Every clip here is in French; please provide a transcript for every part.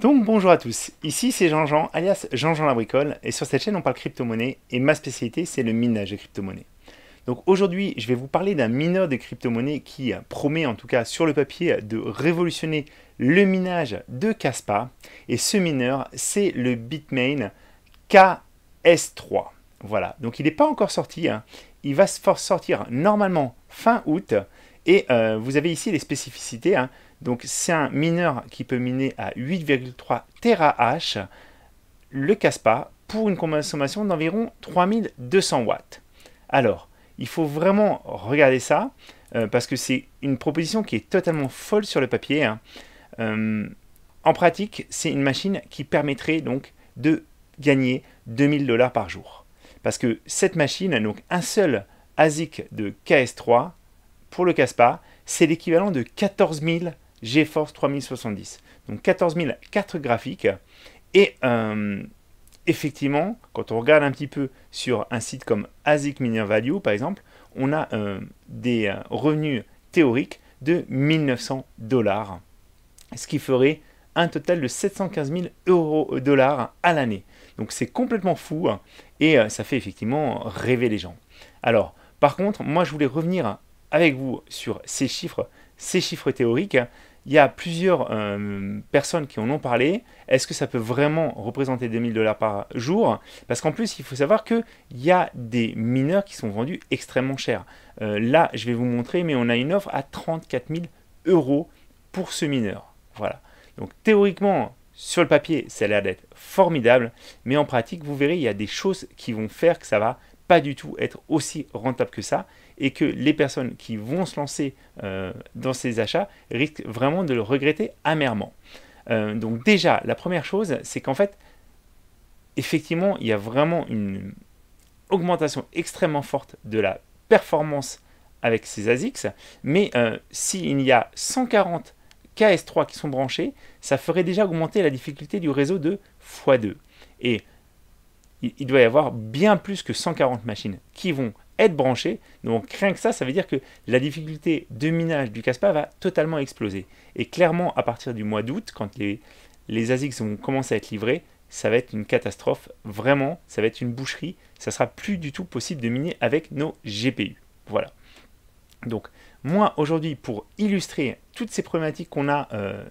Donc bonjour à tous, ici c'est Jean-Jean, alias Jean-Jean Labricole, et sur cette chaîne on parle crypto-monnaie, et ma spécialité c'est le minage de crypto-monnaie. Donc aujourd'hui je vais vous parler d'un mineur de crypto-monnaie qui promet en tout cas sur le papier de révolutionner le minage de Caspa, et ce mineur c'est le Bitmain KS3. Voilà, donc il n'est pas encore sorti, hein. il va sortir normalement fin août, et euh, vous avez ici les spécificités. Hein. Donc c'est un mineur qui peut miner à 8,3 TeraH le CASPA pour une consommation d'environ 3200 watts. Alors, il faut vraiment regarder ça euh, parce que c'est une proposition qui est totalement folle sur le papier. Hein. Euh, en pratique, c'est une machine qui permettrait donc de gagner 2000 dollars par jour. Parce que cette machine, donc un seul ASIC de KS3 pour le CASPA, c'est l'équivalent de 14 000 GeForce 3070. Donc 14 000 graphiques. Et euh, effectivement, quand on regarde un petit peu sur un site comme ASIC Miner Value, par exemple, on a euh, des euh, revenus théoriques de 1900 dollars, ce qui ferait un total de 715 000 euros dollars à l'année. Donc c'est complètement fou hein, et ça fait effectivement rêver les gens. Alors, par contre, moi je voulais revenir avec vous sur ces chiffres ces chiffres théoriques. Il y a plusieurs euh, personnes qui en ont parlé. Est-ce que ça peut vraiment représenter 2000 dollars par jour Parce qu'en plus, il faut savoir qu'il y a des mineurs qui sont vendus extrêmement cher. Euh, là, je vais vous montrer, mais on a une offre à 34 000 euros pour ce mineur. Voilà. Donc théoriquement, sur le papier, ça a l'air d'être formidable, mais en pratique, vous verrez, il y a des choses qui vont faire que ça va pas du tout être aussi rentable que ça et que les personnes qui vont se lancer euh, dans ces achats risquent vraiment de le regretter amèrement. Euh, donc déjà, la première chose, c'est qu'en fait, effectivement, il y a vraiment une augmentation extrêmement forte de la performance avec ces ASICS, mais euh, s'il y a 140 KS3 qui sont branchés, ça ferait déjà augmenter la difficulté du réseau de x2. Et il, doit y avoir bien plus que 140 machines qui vont être branchées, Donc rien que ça, ça veut dire que la difficulté de minage du CASPA va totalement exploser. Et clairement, à partir du mois d'août, quand les, les ASICS vont commencer à être livrés, ça va être une catastrophe. Vraiment, ça va être une boucherie. Ça sera plus du tout possible de miner avec nos GPU. Voilà. Donc moi, aujourd'hui, pour illustrer toutes ces problématiques qu'on a euh,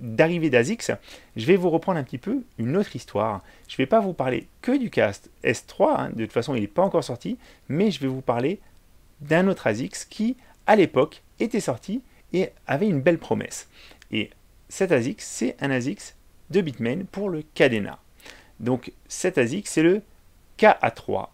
d'arrivée d'Azix, je vais vous reprendre un petit peu une autre histoire. Je ne vais pas vous parler que du cast S3, hein, de toute façon il n'est pas encore sorti, mais je vais vous parler d'un autre Azix qui, à l'époque, était sorti et avait une belle promesse. Et cet Azix, c'est un Azix de Bitmain pour le Cadena. Donc cet Azix, c'est le KA3.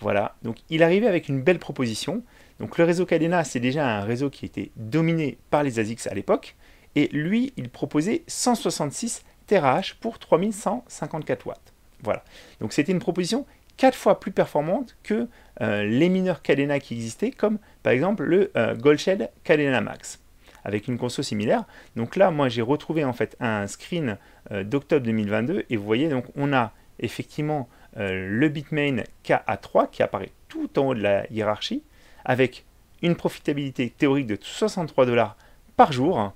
Voilà, donc il arrivait avec une belle proposition. Donc le réseau Cadena, c'est déjà un réseau qui était dominé par les ASICS à l'époque. Et lui, il proposait 166 TH pour 3154 watts. Voilà. Donc c'était une proposition 4 fois plus performante que euh, les mineurs Cadena qui existaient, comme par exemple le euh, Goldshed Cadena Max, avec une conso similaire. Donc là, moi j'ai retrouvé en fait un screen euh, d'octobre 2022, et vous voyez, donc on a effectivement le Bitmain KA3 qui apparaît tout en haut de la hiérarchie, avec une profitabilité théorique de 63 dollars par jour, hein,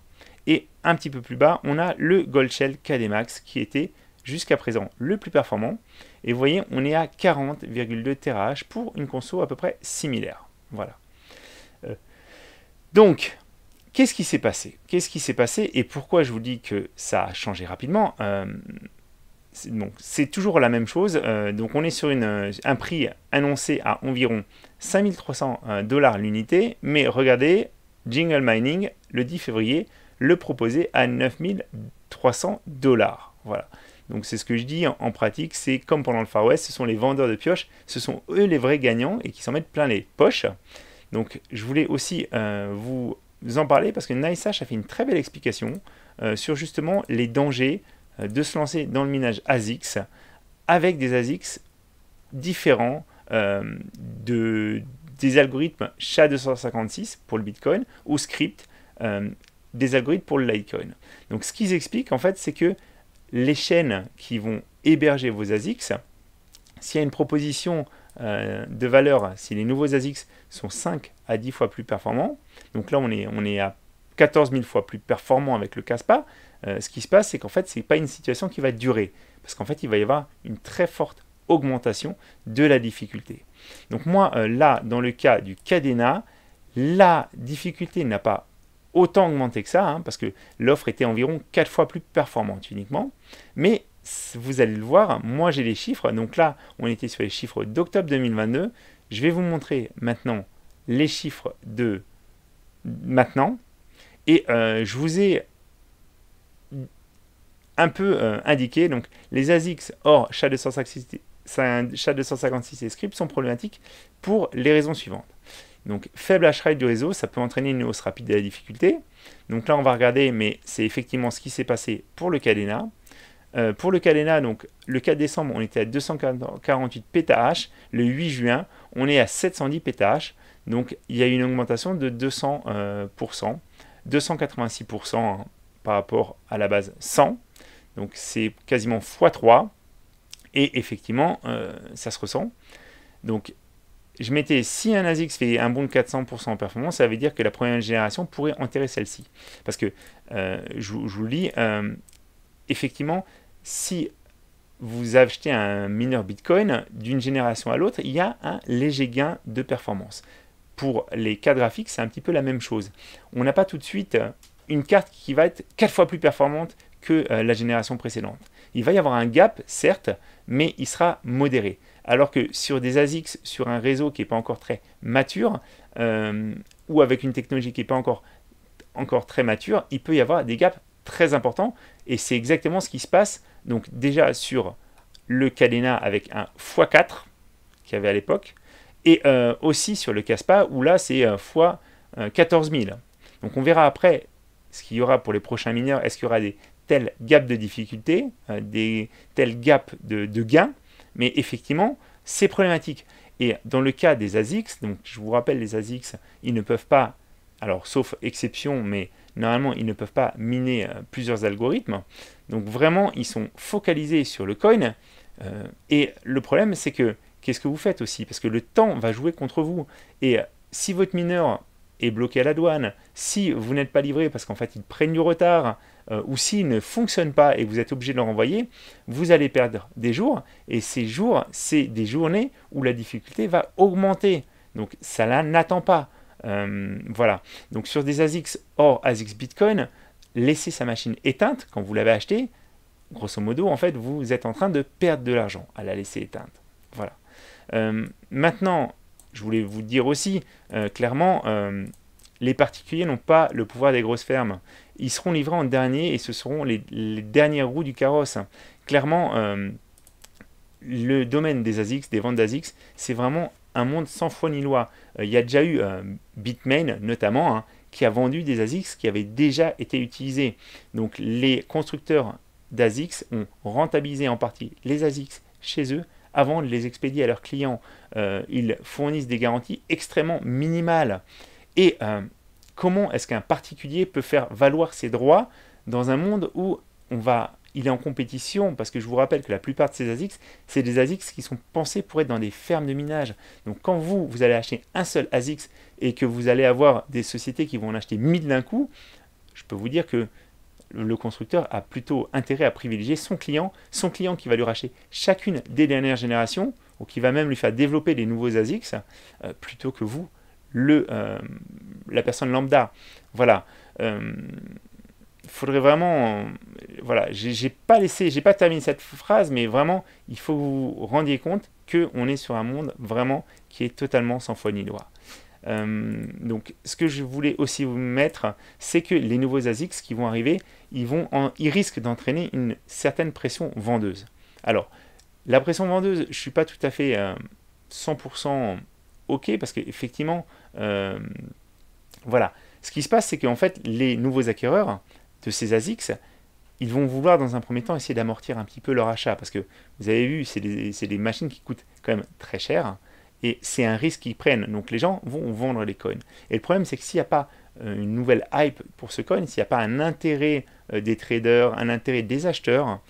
un petit peu plus bas, on a le Gold Shell max qui était jusqu'à présent le plus performant. Et vous voyez, on est à 40,2 TH pour une conso à peu près similaire. Voilà. Euh, donc, qu'est-ce qui s'est passé Qu'est-ce qui s'est passé et pourquoi je vous dis que ça a changé rapidement euh, donc c'est toujours la même chose. Euh, donc on est sur une, un prix annoncé à environ 5300 dollars l'unité, mais regardez, Jingle Mining, le 10 février, le proposer à 9300 dollars. Voilà. Donc c'est ce que je dis en, pratique, c'est comme pendant le Far West, ce sont les vendeurs de pioches, ce sont eux les vrais gagnants et qui s'en mettent plein les poches. Donc je voulais aussi euh, vous en parler parce que NiceHash a fait une très belle explication euh, sur justement les dangers euh, de se lancer dans le minage ASICS avec des ASICS différents de, des algorithmes SHA-256 pour le Bitcoin ou Script des algorithmes pour le Litecoin. Donc ce qu'ils expliquent en fait, c'est que les chaînes qui vont héberger vos ASICs, s'il y a une proposition euh, de valeur, si les nouveaux ASICs sont 5 à 10 fois plus performants, donc là on est, on est à 14 000 fois plus performant avec le CASPA, euh, ce qui se passe c'est qu'en fait ce n'est pas une situation qui va durer, parce qu'en fait il va y avoir une très forte augmentation de la difficulté. Donc moi euh, là, dans le cas du Cadena, la difficulté n'a pas autant augmenter que ça, hein, parce que l'offre était environ 4 fois plus performante uniquement. Mais vous allez le voir, moi j'ai les chiffres, donc là on était sur les chiffres d'octobre 2022. Je vais vous montrer maintenant les chiffres de maintenant. Et euh, je vous ai un peu euh, indiqué, donc les ASICS hors chat 256 et Script sont problématiques pour les raisons suivantes. Donc faible hash rate du réseau, ça peut entraîner une hausse rapide de la difficulté. Donc là, on va regarder, mais c'est effectivement ce qui s'est passé pour le cadena. Euh, pour le cadena, donc le 4 décembre, on était à 248 pth. Le 8 juin, on est à 710 pth. Donc il y a une augmentation de 200%, 286% euh, hein, par rapport à la base 100. Donc c'est quasiment x3. Et effectivement, euh, ça se ressent. Donc je mettais si un ASIC fait un bon de 400% en performance, ça veut dire que la première génération pourrait enterrer celle-ci. Parce que, euh, je, vous le dis, euh, effectivement, si vous achetez un mineur Bitcoin d'une génération à l'autre, il y a un léger gain de performance. Pour les cas graphiques, c'est un petit peu la même chose. On n'a pas tout de suite euh, une carte qui va être 4 fois plus performante que la génération précédente. Il va y avoir un gap, certes, mais il sera modéré. Alors que sur des ASICS, sur un réseau qui n'est pas encore très mature, euh, ou avec une technologie qui n'est pas encore, encore très mature, il peut y avoir des gaps très importants. Et c'est exactement ce qui se passe. Donc déjà sur le Cadena avec un x4 qu'il y avait à l'époque, et euh, aussi sur le Caspa, où là c'est euh, x14 000. Donc on verra après ce qu'il y aura pour les prochains mineurs, est-ce qu'il y aura des tels gaps de difficulté, des tels gaps de gains, mais effectivement, c'est problématique. Et dans le cas des ASICS, donc je vous rappelle, les ASICS, ils ne peuvent pas, alors sauf exception, mais normalement, ils ne peuvent pas miner euh, plusieurs algorithmes. Donc vraiment, ils sont focalisés sur le coin. Euh, et le problème, c'est que qu'est-ce que vous faites aussi Parce que le temps va jouer contre vous. Et si votre mineur bloqué à la douane, si vous n'êtes pas livré parce qu'en fait ils prennent du retard, euh, ou s'il ne fonctionne pas et vous êtes obligé de le renvoyer, vous allez perdre des jours, et ces jours, c'est des journées où la difficulté va augmenter. Donc ça n'attend pas. Euh, voilà. Donc sur des ASICS hors ASICS Bitcoin, laisser sa machine éteinte quand vous l'avez acheté grosso modo, en fait, vous êtes en train de perdre de l'argent à la laisser éteinte. Voilà. Euh, maintenant, je voulais vous dire aussi, euh, clairement, euh, les particuliers n'ont pas le pouvoir des grosses fermes. Ils seront livrés en dernier et ce seront les, dernières roues du carrosse. Clairement, euh, le domaine des ASICS, des ventes d'ASICS, c'est vraiment un monde sans foi ni loi. Il y a déjà eu Bitmain, notamment, hein, qui a vendu des ASICS qui avaient déjà été utilisés. Donc les constructeurs d'ASICS ont rentabilisé en partie les ASICS chez eux avant de les expédier à leurs clients, euh, ils fournissent des garanties extrêmement minimales. Et euh, comment est-ce qu'un particulier peut faire valoir ses droits dans un monde où on va, il est en compétition Parce que je vous rappelle que la plupart de ces ASICS, c'est des ASICS qui sont pensés pour être dans des fermes de minage. Donc quand vous, vous allez acheter un seul ASICS et que vous allez avoir des sociétés qui vont en acheter 1000 d'un coup, je peux vous dire que le constructeur a plutôt intérêt à privilégier son client, son client qui va lui racheter chacune des dernières générations, ou qui va même lui faire développer des nouveaux ASICS, euh, plutôt que vous, le, euh, la personne lambda. Voilà. Il euh, faudrait vraiment... voilà, j'ai pas laissé, j'ai pas terminé cette phrase, mais vraiment, il faut que vous vous rendiez compte qu'on est sur un monde vraiment qui est totalement sans foi ni loi. Euh, donc ce que je voulais aussi vous mettre, c'est que les nouveaux ASICS qui vont arriver, ils, vont ils risquent d'entraîner une certaine pression vendeuse. Alors, la pression vendeuse, je ne suis pas tout à fait 100% euh, OK, parce qu'effectivement, euh, voilà, ce qui se passe, c'est qu'en fait, les nouveaux acquéreurs de ces ASICS, ils vont vouloir dans un premier temps essayer d'amortir un petit peu leur achat, parce que vous avez vu, c'est des machines qui coûtent quand même très cher. Et c'est un risque qu'ils prennent. Donc les gens vont vendre les coins. Et le problème, c'est que s'il n'y a pas euh, une nouvelle hype pour ce coin, s'il n'y a pas un intérêt euh, des traders, un intérêt des acheteurs,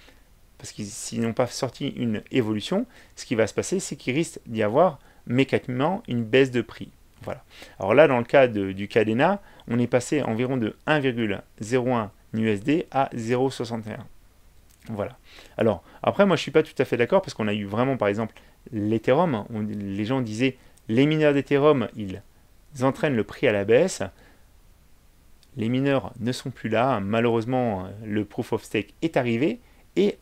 parce qu'ils n'ont pas sorti une évolution, ce qui va se passer, c'est qu'il risque d'y avoir mécaniquement une baisse de prix. Voilà. Alors là, dans le cas du Cadena, on est passé environ de 1,01 USD à 0,61. Voilà. Alors, après, moi, je ne suis pas tout à fait d'accord parce qu'on a eu vraiment, par exemple, l'Ethereum, les gens disaient les mineurs d'Ethereum, ils entraînent le prix à la baisse. Les mineurs ne sont plus là. Malheureusement, le proof of stake est arrivé. Et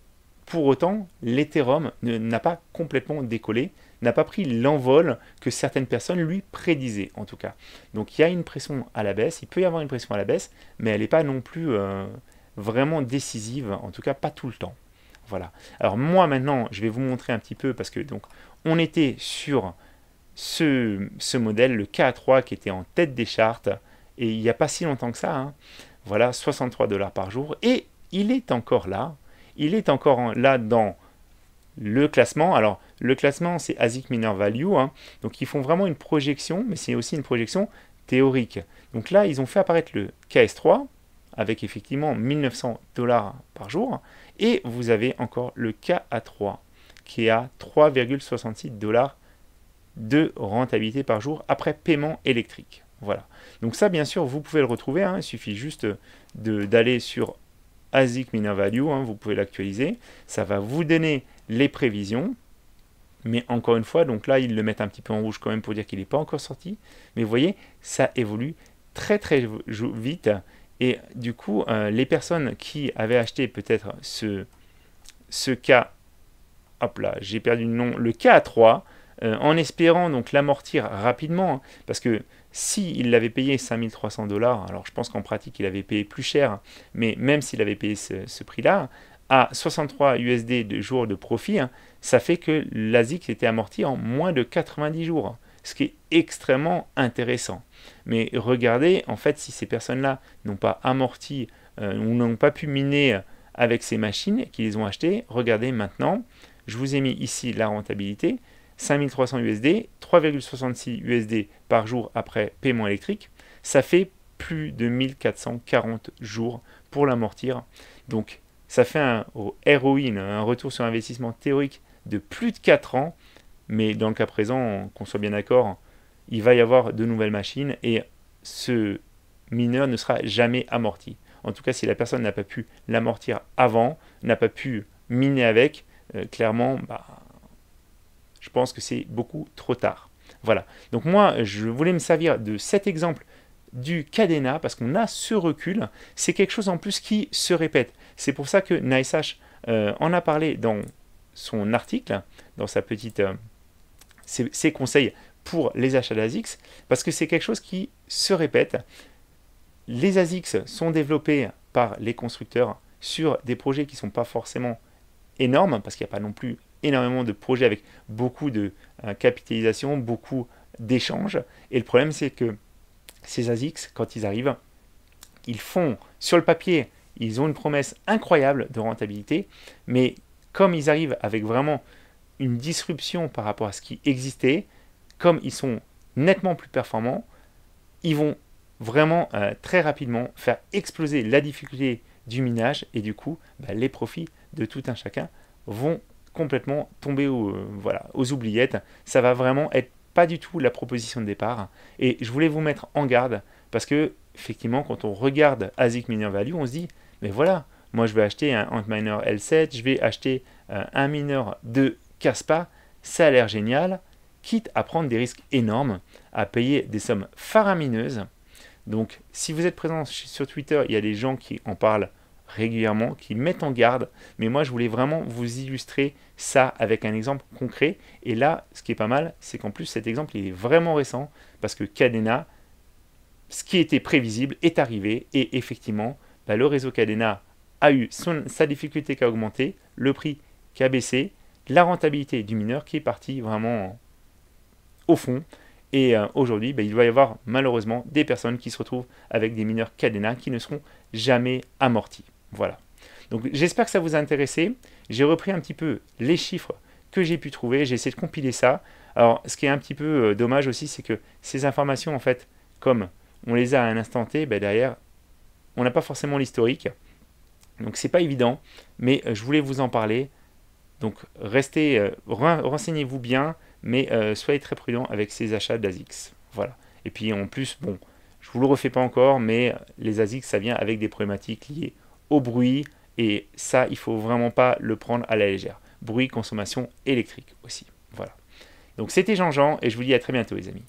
pour autant, l'Ethereum n'a pas complètement décollé, n'a pas pris l'envol que certaines personnes lui prédisaient, en tout cas. Donc il y a une pression à la baisse. Il peut y avoir une pression à la baisse, mais elle n'est pas non plus euh, vraiment décisive, en tout cas pas tout le temps. Voilà. Alors moi maintenant, je vais vous montrer un petit peu parce que donc on était sur ce, modèle, le k 3 qui était en tête des chartes et il n'y a pas si longtemps que ça. Hein. Voilà, 63 dollars par jour et il est encore là. Il est encore là dans le classement. Alors le classement, c'est ASIC Minor Value. Hein. Donc ils font vraiment une projection, mais c'est aussi une projection théorique. Donc là, ils ont fait apparaître le KS3 avec effectivement 1900 dollars par jour. Et vous avez encore le KA3 qui est à 3,66 dollars de rentabilité par jour après paiement électrique. Voilà. Donc ça, bien sûr, vous pouvez le retrouver. Hein. Il suffit juste d'aller sur ASIC Miner Value. Hein. Vous pouvez l'actualiser. Ça va vous donner les prévisions. Mais encore une fois, donc là, ils le mettent un petit peu en rouge quand même pour dire qu'il n'est pas encore sorti. Mais vous voyez, ça évolue très très vite et du coup, euh, les personnes qui avaient acheté peut-être ce, ce cas, hop là, j'ai perdu le nom, le K à 3, euh, en espérant donc l'amortir rapidement, hein, parce que s'il l'avait payé 5300 dollars, alors je pense qu'en pratique il avait payé plus cher, mais même s'il avait payé ce, prix-là, à 63 USD de jours de profit, hein, ça fait que l'ASIC était amorti en moins de 90 jours ce qui est extrêmement intéressant. Mais regardez, en fait, si ces personnes-là n'ont pas amorti euh, ou n'ont pas pu miner avec ces machines qu'ils ont achetées, regardez maintenant, je vous ai mis ici la rentabilité, 5300 USD, 3,66 USD par jour après paiement électrique, ça fait plus de 1440 jours pour l'amortir. Donc ça fait un oh, ROI, un retour sur investissement théorique de plus de 4 ans mais dans le cas présent, qu'on soit bien d'accord, il va y avoir de nouvelles machines et ce mineur ne sera jamais amorti. En tout cas, si la personne n'a pas pu l'amortir avant, n'a pas pu miner avec, euh, clairement, bah, je pense que c'est beaucoup trop tard. Voilà. Donc moi, je voulais me servir de cet exemple du cadena, parce qu'on a ce recul. C'est quelque chose en plus qui se répète. C'est pour ça que NiceH euh, en a parlé dans son article, dans sa petite... Euh, ces, conseils pour les achats d'Azix, parce que c'est quelque chose qui se répète. Les Azix sont développés par les constructeurs sur des projets qui ne sont pas forcément énormes, parce qu'il n'y a pas non plus énormément de projets avec beaucoup de euh, capitalisation, beaucoup d'échanges. Et le problème, c'est que ces Azix, quand ils arrivent, ils font sur le papier, ils ont une promesse incroyable de rentabilité, mais comme ils arrivent avec vraiment une disruption par rapport à ce qui existait, comme ils sont nettement plus performants, ils vont vraiment euh, très rapidement faire exploser la difficulté du minage et du coup bah, les profits de tout un chacun vont complètement tomber au, euh, voilà, aux oubliettes. Ça va vraiment être pas du tout la proposition de départ et je voulais vous mettre en garde parce que effectivement quand on regarde ASIC Miner Value on se dit mais voilà moi je vais acheter un Antminer L7, je vais acheter euh, un mineur de casse pas, ça a l'air génial, quitte à prendre des risques énormes, à payer des sommes faramineuses. Donc si vous êtes présent sur Twitter, il y a des gens qui en parlent régulièrement, qui mettent en garde, mais moi je voulais vraiment vous illustrer ça avec un exemple concret. Et là, ce qui est pas mal, c'est qu'en plus cet exemple il est vraiment récent, parce que Cadena, ce qui était prévisible est arrivé, et effectivement, bah, le réseau Cadena a eu sa difficulté qui a augmenté, le prix qui a baissé, la rentabilité du mineur qui est partie vraiment euh, au fond. Et euh, aujourd'hui, bah, il va y avoir malheureusement des personnes qui se retrouvent avec des mineurs cadenas qui ne seront jamais amortis. Voilà. Donc j'espère que ça vous a intéressé. J'ai repris un petit peu les chiffres que j'ai pu trouver. J'ai essayé de compiler ça. Alors ce qui est un petit peu euh, dommage aussi, c'est que ces informations, en fait, comme on les a à un instant T, bah, derrière, on n'a pas forcément l'historique. Donc c'est pas évident, mais je voulais vous en parler. Donc restez, euh, renseignez-vous bien, mais euh, soyez très prudent avec ces achats d'ASICS. Voilà. Et puis en plus, bon, je vous le refais pas encore, mais euh, les ASICS, ça vient avec des problématiques liées au bruit, et ça, il faut vraiment pas le prendre à la légère. Bruit, consommation électrique aussi. Voilà. Donc c'était Jean-Jean, et je vous dis à très bientôt les amis.